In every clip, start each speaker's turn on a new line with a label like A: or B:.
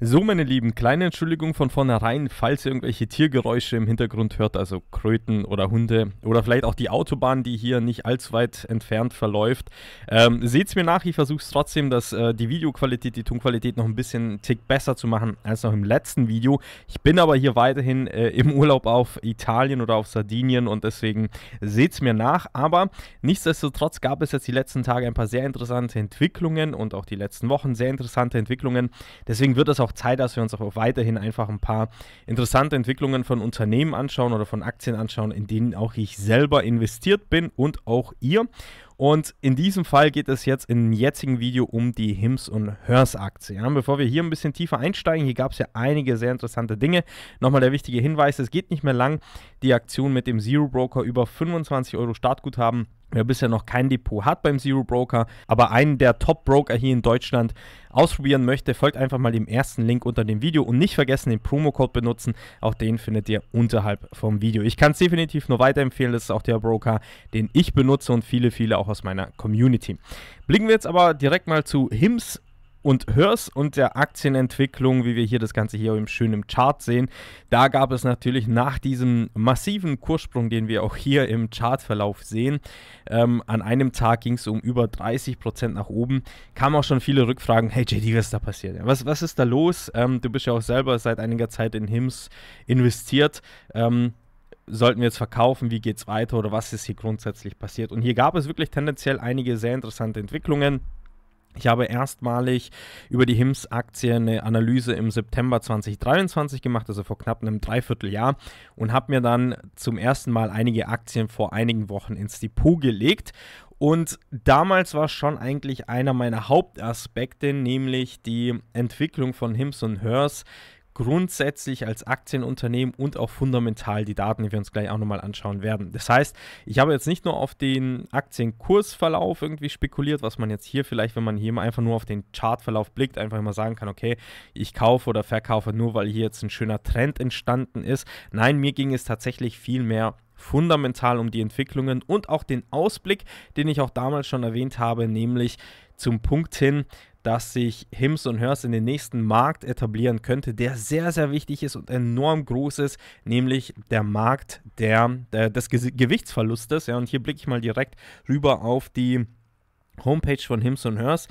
A: So, meine Lieben, kleine Entschuldigung von vornherein, falls ihr irgendwelche Tiergeräusche im Hintergrund hört, also Kröten oder Hunde oder vielleicht auch die Autobahn, die hier nicht allzu weit entfernt verläuft. Ähm, Seht es mir nach, ich versuche es trotzdem, dass äh, die Videoqualität, die Tonqualität noch ein bisschen tick besser zu machen als noch im letzten Video. Ich bin aber hier weiterhin äh, im Urlaub auf Italien oder auf Sardinien und deswegen seht es mir nach. Aber nichtsdestotrotz gab es jetzt die letzten Tage ein paar sehr interessante Entwicklungen und auch die letzten Wochen sehr interessante Entwicklungen. Deswegen wird das auch auch Zeit, dass wir uns auch weiterhin einfach ein paar interessante Entwicklungen von Unternehmen anschauen oder von Aktien anschauen, in denen auch ich selber investiert bin und auch ihr. Und in diesem Fall geht es jetzt im jetzigen Video um die Hims und Hers Aktie. Ja, bevor wir hier ein bisschen tiefer einsteigen, hier gab es ja einige sehr interessante Dinge. Nochmal der wichtige Hinweis, es geht nicht mehr lang. Die Aktion mit dem Zero Broker über 25 Euro Startguthaben wer bisher noch kein Depot hat beim Zero Broker, aber einen der Top-Broker hier in Deutschland ausprobieren möchte, folgt einfach mal dem ersten Link unter dem Video und nicht vergessen, den Promo-Code benutzen. Auch den findet ihr unterhalb vom Video. Ich kann es definitiv nur weiterempfehlen. Das ist auch der Broker, den ich benutze und viele, viele auch aus meiner Community. Blicken wir jetzt aber direkt mal zu HIMS und Hörs und der Aktienentwicklung, wie wir hier das Ganze hier schön im Chart sehen. Da gab es natürlich nach diesem massiven Kurssprung, den wir auch hier im Chartverlauf sehen, ähm, an einem Tag ging es um über 30 Prozent nach oben, kamen auch schon viele Rückfragen, hey JD, was ist da passiert? Was, was ist da los? Ähm, du bist ja auch selber seit einiger Zeit in HIMS investiert. Ähm, sollten wir jetzt verkaufen, wie geht es weiter oder was ist hier grundsätzlich passiert? Und hier gab es wirklich tendenziell einige sehr interessante Entwicklungen. Ich habe erstmalig über die HIMS-Aktie eine Analyse im September 2023 gemacht, also vor knapp einem Dreivierteljahr, und habe mir dann zum ersten Mal einige Aktien vor einigen Wochen ins Depot gelegt. Und damals war schon eigentlich einer meiner Hauptaspekte, nämlich die Entwicklung von Hims und Hers grundsätzlich als Aktienunternehmen und auch fundamental die Daten, die wir uns gleich auch nochmal anschauen werden. Das heißt, ich habe jetzt nicht nur auf den Aktienkursverlauf irgendwie spekuliert, was man jetzt hier vielleicht, wenn man hier mal einfach nur auf den Chartverlauf blickt, einfach mal sagen kann, okay, ich kaufe oder verkaufe nur, weil hier jetzt ein schöner Trend entstanden ist. Nein, mir ging es tatsächlich viel mehr fundamental um die Entwicklungen und auch den Ausblick, den ich auch damals schon erwähnt habe, nämlich zum Punkt hin, dass sich Hims und Hers in den nächsten Markt etablieren könnte, der sehr, sehr wichtig ist und enorm groß ist, nämlich der Markt der, der des Ge Gewichtsverlustes. Ja, und hier blicke ich mal direkt rüber auf die Homepage von Hims und Hers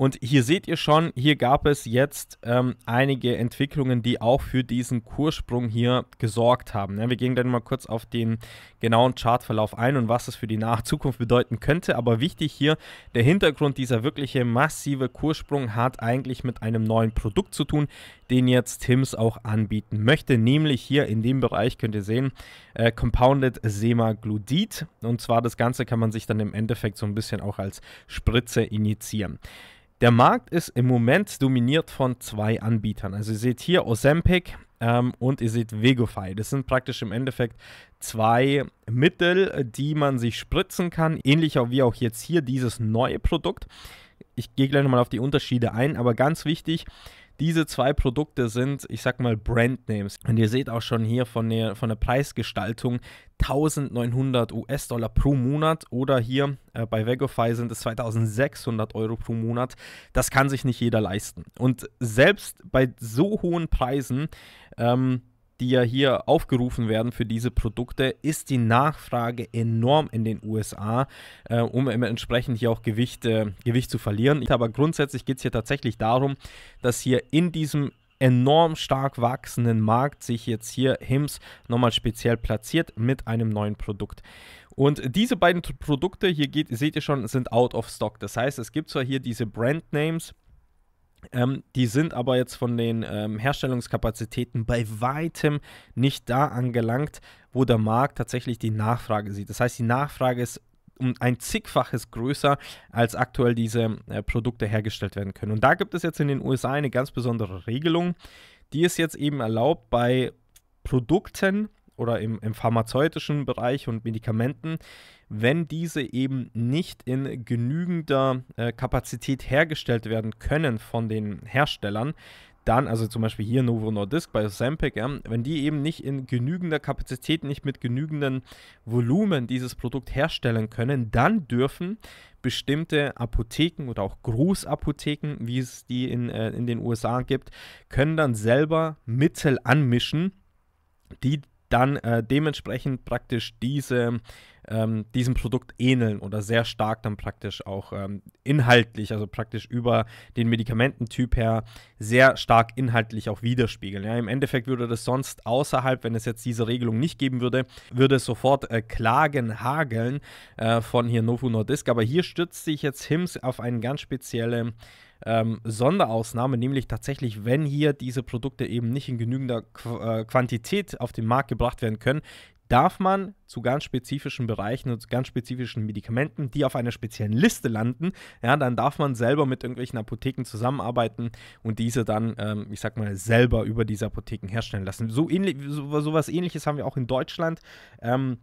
A: und hier seht ihr schon, hier gab es jetzt ähm, einige Entwicklungen, die auch für diesen Kurssprung hier gesorgt haben. Ja, ne? wir gehen dann mal kurz auf den genauen Chartverlauf ein und was das für die nahe Zukunft bedeuten könnte. Aber wichtig hier, der Hintergrund dieser wirkliche massive Kurssprung hat eigentlich mit einem neuen Produkt zu tun, den jetzt Tims auch anbieten möchte. Nämlich hier in dem Bereich könnt ihr sehen, äh, Compounded Semaglutid. Und zwar das Ganze kann man sich dann im Endeffekt so ein bisschen auch als Spritze initiieren. Der Markt ist im Moment dominiert von zwei Anbietern. Also ihr seht hier Ozempic ähm, und ihr seht Vegofy. Das sind praktisch im Endeffekt zwei Mittel, die man sich spritzen kann. Ähnlich wie auch jetzt hier dieses neue Produkt. Ich gehe gleich nochmal auf die Unterschiede ein, aber ganz wichtig, diese zwei Produkte sind, ich sag mal, Brandnames. Und ihr seht auch schon hier von der, von der Preisgestaltung 1900 US-Dollar pro Monat oder hier äh, bei Vegofy sind es 2600 Euro pro Monat. Das kann sich nicht jeder leisten. Und selbst bei so hohen Preisen ähm, die ja hier aufgerufen werden für diese Produkte, ist die Nachfrage enorm in den USA, äh, um entsprechend hier auch Gewicht, äh, Gewicht zu verlieren. Aber grundsätzlich geht es hier tatsächlich darum, dass hier in diesem enorm stark wachsenden Markt sich jetzt hier Hims nochmal speziell platziert mit einem neuen Produkt. Und diese beiden Produkte hier geht, seht ihr schon, sind out of stock. Das heißt, es gibt zwar hier diese Brandnames, ähm, die sind aber jetzt von den ähm, Herstellungskapazitäten bei weitem nicht da angelangt, wo der Markt tatsächlich die Nachfrage sieht. Das heißt, die Nachfrage ist um ein zigfaches größer, als aktuell diese äh, Produkte hergestellt werden können. Und da gibt es jetzt in den USA eine ganz besondere Regelung, die es jetzt eben erlaubt, bei Produkten oder im, im pharmazeutischen Bereich und Medikamenten, wenn diese eben nicht in genügender äh, Kapazität hergestellt werden können von den Herstellern, dann, also zum Beispiel hier Novo Nordisk bei Ozempic, ja, wenn die eben nicht in genügender Kapazität, nicht mit genügendem Volumen dieses Produkt herstellen können, dann dürfen bestimmte Apotheken oder auch Großapotheken, wie es die in, äh, in den USA gibt, können dann selber Mittel anmischen, die dann äh, dementsprechend praktisch diese, ähm, diesem Produkt ähneln oder sehr stark dann praktisch auch ähm, inhaltlich, also praktisch über den Medikamententyp her, sehr stark inhaltlich auch widerspiegeln. Ja, Im Endeffekt würde das sonst außerhalb, wenn es jetzt diese Regelung nicht geben würde, würde es sofort äh, Klagen hageln äh, von hier Novo Nordisk. Aber hier stützt sich jetzt HIMS auf einen ganz speziellen ähm, Sonderausnahme, nämlich tatsächlich, wenn hier diese Produkte eben nicht in genügender Qu äh, Quantität auf den Markt gebracht werden können, darf man zu ganz spezifischen Bereichen und zu ganz spezifischen Medikamenten, die auf einer speziellen Liste landen, ja, dann darf man selber mit irgendwelchen Apotheken zusammenarbeiten und diese dann, ähm, ich sag mal, selber über diese Apotheken herstellen lassen. So ähnlich, so, sowas ähnliches haben wir auch in Deutschland. Ähm,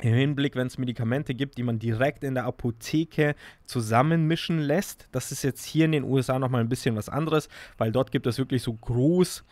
A: im Hinblick, wenn es Medikamente gibt, die man direkt in der Apotheke zusammenmischen lässt. Das ist jetzt hier in den USA nochmal ein bisschen was anderes, weil dort gibt es wirklich so groß.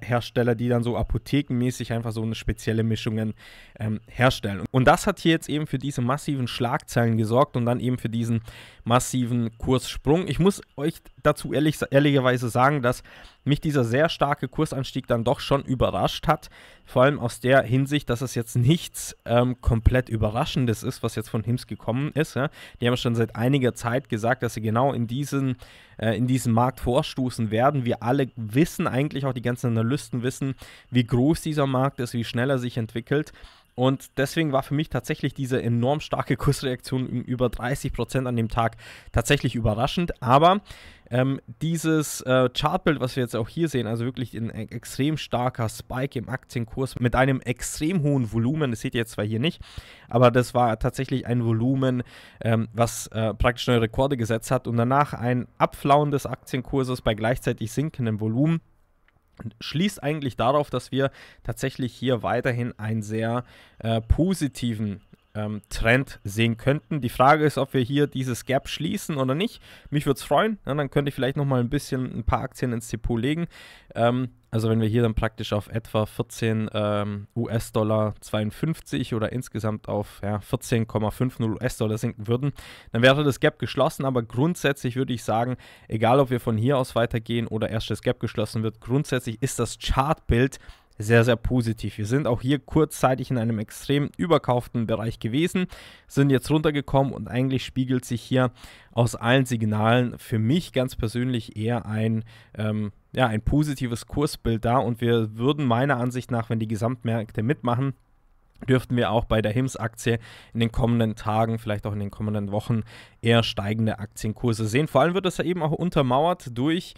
A: Hersteller, die dann so apothekenmäßig einfach so eine spezielle Mischungen ähm, herstellen. Und das hat hier jetzt eben für diese massiven Schlagzeilen gesorgt und dann eben für diesen massiven Kurssprung. Ich muss euch dazu ehrlich, ehrlicherweise sagen, dass mich dieser sehr starke Kursanstieg dann doch schon überrascht hat. Vor allem aus der Hinsicht, dass es jetzt nichts ähm, komplett Überraschendes ist, was jetzt von HIMS gekommen ist. Ja? Die haben schon seit einiger Zeit gesagt, dass sie genau in diesen, äh, in diesen Markt vorstoßen werden. Wir alle wissen eigentlich, auch die ganzen Analysten wissen, wie groß dieser Markt ist, wie schnell er sich entwickelt. Und deswegen war für mich tatsächlich diese enorm starke Kursreaktion um über 30% Prozent an dem Tag tatsächlich überraschend. Aber ähm, dieses äh, Chartbild, was wir jetzt auch hier sehen, also wirklich ein e-, extrem starker Spike im Aktienkurs mit einem extrem hohen Volumen, das seht ihr jetzt zwar hier nicht, aber das war tatsächlich ein Volumen, ähm, was äh, praktisch neue Rekorde gesetzt hat und danach ein Abflauen des Aktienkurses bei gleichzeitig sinkendem Volumen schließt eigentlich darauf, dass wir tatsächlich hier weiterhin einen sehr äh, positiven ähm, Trend sehen könnten. Die Frage ist, ob wir hier dieses Gap schließen oder nicht. Mich würde es freuen, ja, dann könnte ich vielleicht noch mal ein bisschen ein paar Aktien ins Depot legen. Ähm, also wenn wir hier dann praktisch auf etwa 14 ähm, US-Dollar 52 oder insgesamt auf ja, 14,50 US-Dollar sinken würden, dann wäre das Gap geschlossen. Aber grundsätzlich würde ich sagen, egal ob wir von hier aus weitergehen oder erst das Gap geschlossen wird, grundsätzlich ist das Chartbild sehr, sehr positiv. Wir sind auch hier kurzzeitig in einem extrem überkauften Bereich gewesen, sind jetzt runtergekommen und eigentlich spiegelt sich hier aus allen Signalen für mich ganz persönlich eher ein, ähm, ja, ein positives Kursbild dar und wir würden meiner Ansicht nach, wenn die Gesamtmärkte mitmachen, dürften wir auch bei der HIMS-Aktie in den kommenden Tagen, vielleicht auch in den kommenden Wochen eher steigende Aktienkurse sehen. Vor allem wird das ja eben auch untermauert durch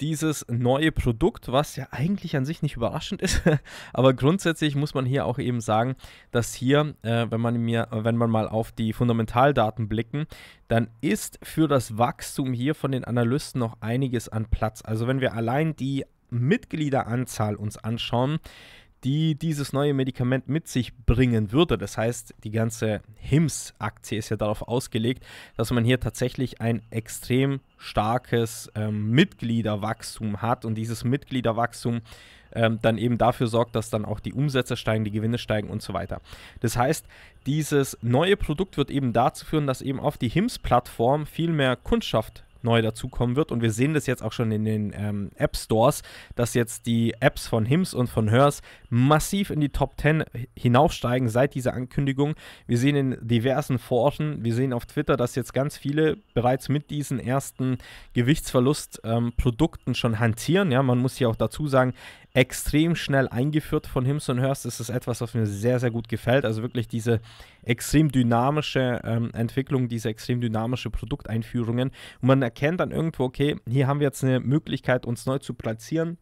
A: dieses neue Produkt, was ja eigentlich an sich nicht überraschend ist, aber grundsätzlich muss man hier auch eben sagen, dass hier, äh, wenn man mir, wenn man mal auf die Fundamentaldaten blicken, dann ist für das Wachstum hier von den Analysten noch einiges an Platz. Also wenn wir allein die Mitgliederanzahl uns anschauen, die dieses neue Medikament mit sich bringen würde. Das heißt, die ganze HIMS-Aktie ist ja darauf ausgelegt, dass man hier tatsächlich ein extrem starkes ähm, Mitgliederwachstum hat und dieses Mitgliederwachstum ähm, dann eben dafür sorgt, dass dann auch die Umsätze steigen, die Gewinne steigen und so weiter. Das heißt, dieses neue Produkt wird eben dazu führen, dass eben auf die HIMS-Plattform viel mehr Kundschaft neu dazukommen wird. Und wir sehen das jetzt auch schon in den ähm, App Stores, dass jetzt die Apps von Hims und von Hers massiv in die Top 10 hinaufsteigen seit dieser Ankündigung. Wir sehen in diversen Forschen, wir sehen auf Twitter, dass jetzt ganz viele bereits mit diesen ersten Gewichtsverlustprodukten ähm, schon hantieren. Ja, man muss hier auch dazu sagen, extrem schnell eingeführt von Hims und Hörst. Das ist etwas, was mir sehr, sehr gut gefällt. Also wirklich diese extrem dynamische ähm, Entwicklung, diese extrem dynamische Produkteinführungen. Und man erkennt dann irgendwo, okay, hier haben wir jetzt eine Möglichkeit, uns neu zu platzieren.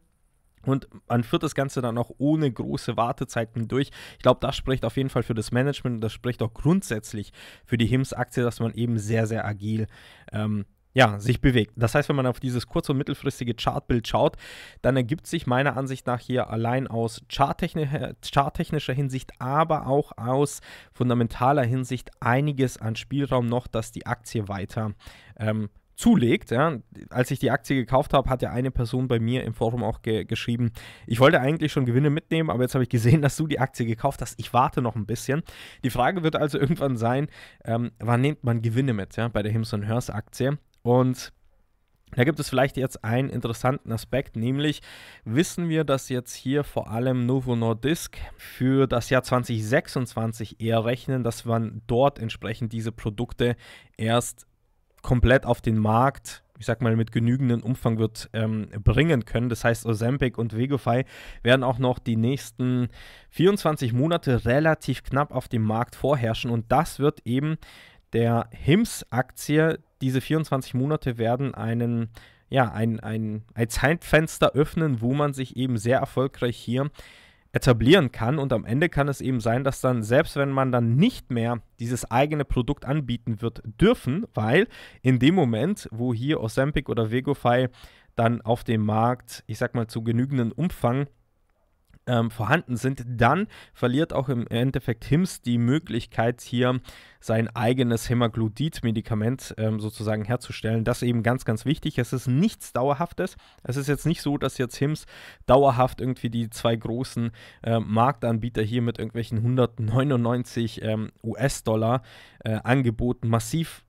A: Und man führt das Ganze dann auch ohne große Wartezeiten durch. Ich glaube, das spricht auf jeden Fall für das Management das spricht auch grundsätzlich für die HIMS-Aktie, dass man eben sehr, sehr agil ähm, ja, sich bewegt. Das heißt, wenn man auf dieses kurz- und mittelfristige Chartbild schaut, dann ergibt sich meiner Ansicht nach hier allein aus charttechnischer, charttechnischer Hinsicht, aber auch aus fundamentaler Hinsicht einiges an Spielraum noch, dass die Aktie weiter ähm, zulegt. Ja. Als ich die Aktie gekauft habe, hat ja eine Person bei mir im Forum auch ge geschrieben, ich wollte eigentlich schon Gewinne mitnehmen, aber jetzt habe ich gesehen, dass du die Aktie gekauft hast. Ich warte noch ein bisschen. Die Frage wird also irgendwann sein, ähm, wann nimmt man Gewinne mit ja, bei der Himson Hörs Aktie? Und da gibt es vielleicht jetzt einen interessanten Aspekt, nämlich wissen wir, dass jetzt hier vor allem Novo Nordisk für das Jahr 2026 eher rechnen, dass man dort entsprechend diese Produkte erst komplett auf den Markt ich sag mal, mit genügendem Umfang wird ähm, bringen können. Das heißt, Ozempic und Vegefy werden auch noch die nächsten 24 Monate relativ knapp auf dem Markt vorherrschen und das wird eben der HIMS-Aktie diese 24 Monate werden einen, ja, ein, ein, ein Zeitfenster öffnen, wo man sich eben sehr erfolgreich hier etablieren kann. Und am Ende kann es eben sein, dass dann, selbst wenn man dann nicht mehr dieses eigene Produkt anbieten wird dürfen, weil in dem Moment, wo hier Ozempic oder Vegofy dann auf dem Markt, ich sag mal, zu genügendem Umfang ähm, vorhanden sind, dann verliert auch im Endeffekt HIMS die Möglichkeit, hier sein eigenes Hämaglutid-Medikament ähm, sozusagen herzustellen. Das ist eben ganz, ganz wichtig. Es ist nichts Dauerhaftes. Es ist jetzt nicht so, dass jetzt HIMS dauerhaft irgendwie die zwei großen äh, Marktanbieter hier mit irgendwelchen 199 ähm, US-Dollar-Angeboten äh, massiv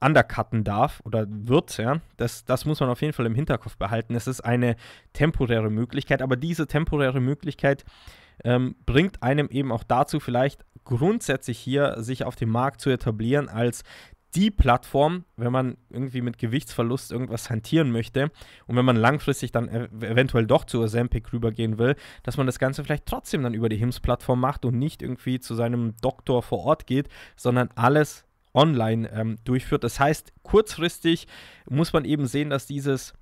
A: undercutten darf oder wird, ja, das, das muss man auf jeden Fall im Hinterkopf behalten. Es ist eine temporäre Möglichkeit, aber diese temporäre Möglichkeit ähm, bringt einem eben auch dazu, vielleicht grundsätzlich hier sich auf dem Markt zu etablieren als die Plattform, wenn man irgendwie mit Gewichtsverlust irgendwas hantieren möchte und wenn man langfristig dann eventuell doch zu Ozempic rübergehen will, dass man das Ganze vielleicht trotzdem dann über die HIMS-Plattform macht und nicht irgendwie zu seinem Doktor vor Ort geht, sondern alles online ähm, durchführt. Das heißt, kurzfristig muss man eben sehen, dass dieses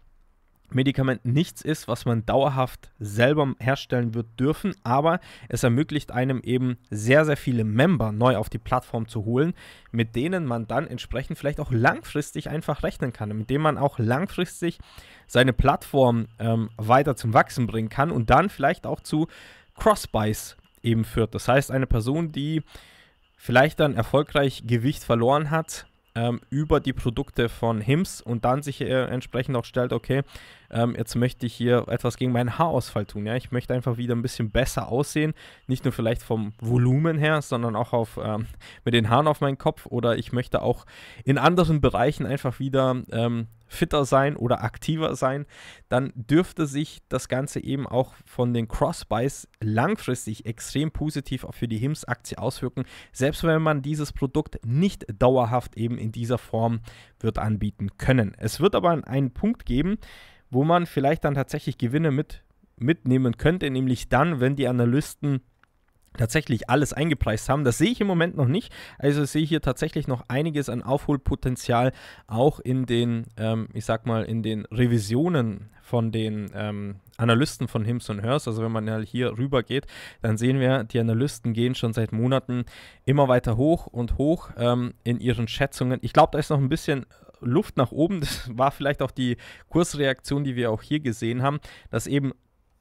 A: Medikament nichts ist, was man dauerhaft selber herstellen wird dürfen, aber es ermöglicht einem eben sehr, sehr viele Member neu auf die Plattform zu holen, mit denen man dann entsprechend vielleicht auch langfristig einfach rechnen kann, mit denen man auch langfristig seine Plattform ähm, weiter zum Wachsen bringen kann und dann vielleicht auch zu Crossbys eben führt. Das heißt, eine Person, die vielleicht dann erfolgreich Gewicht verloren hat ähm, über die Produkte von Hims und dann sich äh, entsprechend auch stellt, okay, ähm, jetzt möchte ich hier etwas gegen meinen Haarausfall tun. Ja? Ich möchte einfach wieder ein bisschen besser aussehen, nicht nur vielleicht vom Volumen her, sondern auch auf, ähm, mit den Haaren auf meinem Kopf oder ich möchte auch in anderen Bereichen einfach wieder ähm, fitter sein oder aktiver sein, dann dürfte sich das Ganze eben auch von den Crossbuys langfristig extrem positiv für die HIMS-Aktie auswirken, selbst wenn man dieses Produkt nicht dauerhaft eben in dieser Form wird anbieten können. Es wird aber einen Punkt geben, wo man vielleicht dann tatsächlich Gewinne mit, mitnehmen könnte, nämlich dann, wenn die Analysten tatsächlich alles eingepreist haben. Das sehe ich im Moment noch nicht. Also sehe ich hier tatsächlich noch einiges an Aufholpotenzial, auch in den, ähm, ich sag mal, in den Revisionen von den ähm, Analysten von Hims und Hers. Also wenn man hier rüber geht, dann sehen wir, die Analysten gehen schon seit Monaten immer weiter hoch und hoch ähm, in ihren Schätzungen. Ich glaube, da ist noch ein bisschen Luft nach oben. Das war vielleicht auch die Kursreaktion, die wir auch hier gesehen haben, dass eben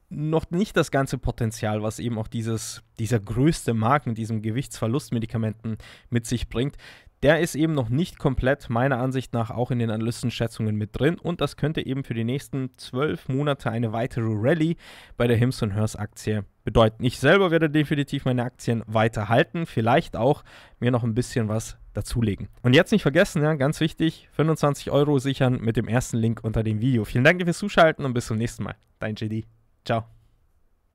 A: noch nicht das ganze Potenzial, was eben auch dieses, dieser größte Markt mit diesem Gewichtsverlustmedikamenten mit sich bringt. Der ist eben noch nicht komplett meiner Ansicht nach auch in den Analystenschätzungen mit drin und das könnte eben für die nächsten zwölf Monate eine weitere Rallye bei der Hims Hers Aktie bedeuten. Ich selber werde definitiv meine Aktien weiter halten, vielleicht auch mir noch ein bisschen was dazulegen. Und jetzt nicht vergessen, ja, ganz wichtig, 25 Euro sichern mit dem ersten Link unter dem Video. Vielen Dank fürs Zuschalten und bis zum nächsten Mal. Dein JD. Ciao.